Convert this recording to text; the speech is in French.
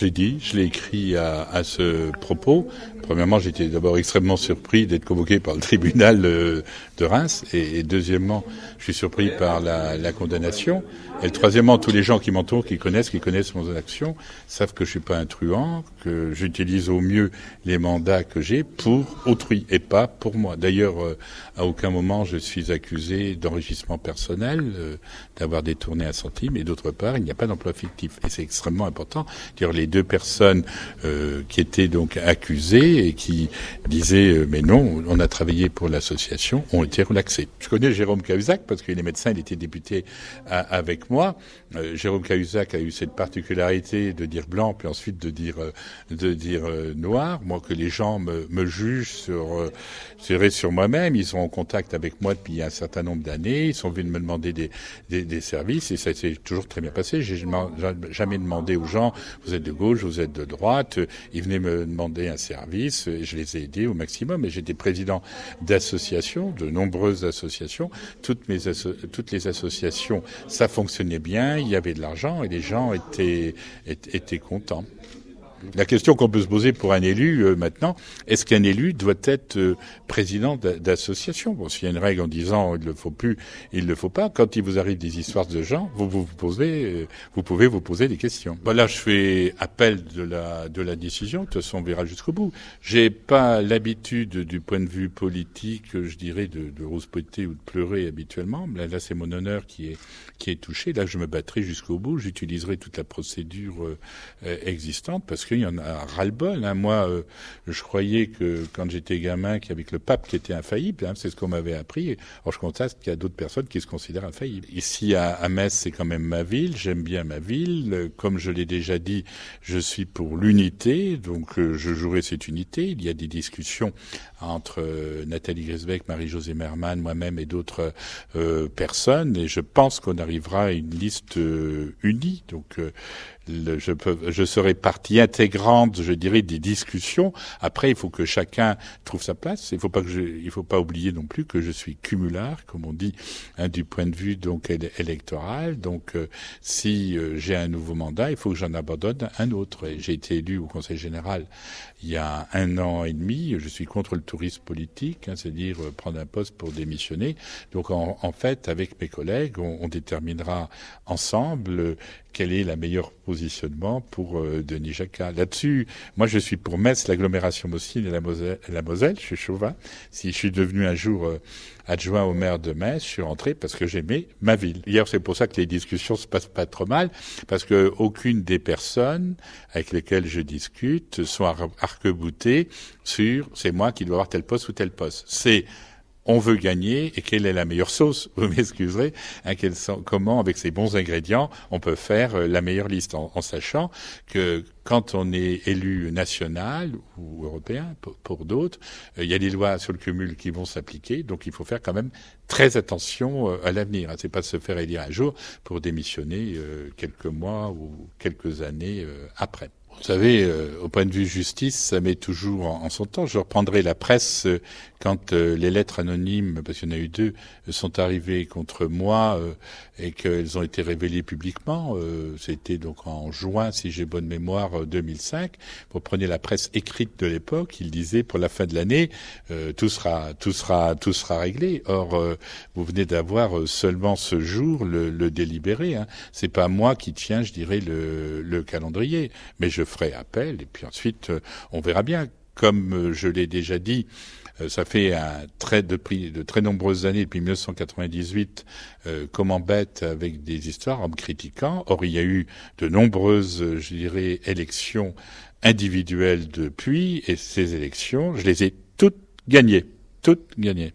Je l'ai dit, je l'ai écrit à, à, ce propos. Premièrement, j'étais d'abord extrêmement surpris d'être convoqué par le tribunal de, Reims. Et, deuxièmement, je suis surpris par la, la, condamnation. Et troisièmement, tous les gens qui m'entourent, qui connaissent, qui connaissent mon action, savent que je suis pas un truand, que j'utilise au mieux les mandats que j'ai pour autrui et pas pour moi. D'ailleurs, euh, à aucun moment je suis accusé d'enrichissement personnel, euh, d'avoir détourné un centime. Et d'autre part, il n'y a pas d'emploi fictif. Et c'est extrêmement important. D'ailleurs, les deux personnes euh, qui étaient donc accusées et qui disaient euh, mais non, on a travaillé pour l'association, ont été relaxés. Je connais Jérôme Cahuzac parce qu'il est médecin, il était député avec moi. Euh, Jérôme Cahuzac a eu cette particularité de dire blanc puis ensuite de dire euh, de dire noir. Moi que les gens me, me jugent sur sur moi-même, ils sont en contact avec moi depuis un certain nombre d'années, ils sont venus me demander des, des, des services et ça s'est toujours très bien passé. J'ai jamais demandé aux gens vous êtes de gauche, vous êtes de droite. Ils venaient me demander un service je les ai aidés au maximum. Et j'étais président d'associations, de nombreuses associations. Toutes, les associations, ça fonctionnait bien, il y avait de l'argent et les gens étaient contents. La question qu'on peut se poser pour un élu euh, maintenant, est-ce qu'un élu doit être euh, président d'association Bon, s'il y a une règle en disant il ne le faut plus, il ne le faut pas, quand il vous arrive des histoires de gens, vous, vous, posez, euh, vous pouvez vous poser des questions. Voilà, je fais appel de la, de la décision, de toute façon on verra jusqu'au bout. J'ai pas l'habitude du point de vue politique, je dirais, de, de ou de pleurer habituellement. Là, c'est mon honneur qui est, qui est touché. Là, je me battrai jusqu'au bout, j'utiliserai toute la procédure existante parce que il y en a ras-le-bol. Hein. Moi, euh, je croyais que quand j'étais gamin, qu'il le pape qui était infaillible. Hein. c'est ce qu'on m'avait appris. Or, je constate qu'il y a d'autres personnes qui se considèrent infaillibles. Ici, à, à Metz, c'est quand même ma ville. J'aime bien ma ville. Euh, comme je l'ai déjà dit, je suis pour l'unité. Donc, euh, je jouerai cette unité. Il y a des discussions entre Nathalie Grisbeck, Marie-Josée Merman, moi-même et d'autres personnes. Et je pense qu'on arrivera à une liste unie. Donc, je, peux, je serai parti grandes, je dirais, des discussions. Après, il faut que chacun trouve sa place. Il ne faut pas faut pas oublier non plus que je suis cumulard, comme on dit, hein, du point de vue donc électoral. Donc, euh, si euh, j'ai un nouveau mandat, il faut que j'en abandonne un autre. J'ai été élu au Conseil général il y a un an et demi. Je suis contre le tourisme politique, hein, c'est-à-dire euh, prendre un poste pour démissionner. Donc, en, fait, avec mes collègues, on, déterminera ensemble quel est le meilleur positionnement pour Denis Jacquard là-dessus, moi je suis pour Metz, l'agglomération Moscine et la Moselle, je suis chauvin. Si je suis devenu un jour euh, adjoint au maire de Metz, je suis rentré parce que j'aimais ma ville. Hier, c'est pour ça que les discussions se passent pas trop mal, parce que aucune des personnes avec lesquelles je discute sont arc sur c'est moi qui dois avoir tel poste ou tel poste. C'est on veut gagner et quelle est la meilleure sauce Vous m'excuserez. Hein, sont, comment, avec ces bons ingrédients, on peut faire euh, la meilleure liste en, sachant que quand on est élu national ou européen, pour, d'autres, euh, il y a des lois sur le cumul qui vont s'appliquer, donc il faut faire quand même très attention euh, à l'avenir. Hein. C'est pas de se faire élire un jour pour démissionner quelques mois ou quelques années après. Vous savez, euh, au point de vue justice, ça met toujours en, son temps. Je reprendrai la presse euh, quand euh, les lettres anonymes, parce qu'il y en a eu deux, sont arrivées contre moi et qu'elles ont été révélées publiquement. C'était donc en juin, si j'ai bonne mémoire, 2005. Vous prenez la presse écrite de l'époque, il disait pour la fin de l'année, tout sera, tout sera, tout sera réglé. Or, vous venez d'avoir seulement ce jour le, le délibéré. Hein. C'est pas moi qui tiens, je dirais, le, le calendrier, mais je je ferai appel et puis ensuite euh, on verra bien. Comme euh, je l'ai déjà dit, euh, ça fait un de, très nombreuses années, depuis 1998, comme qu'on m'embête avec des histoires en me critiquant. Or, il y a eu de nombreuses, je dirais, élections individuelles depuis, et ces élections, je les ai toutes gagnées. Toutes gagnées.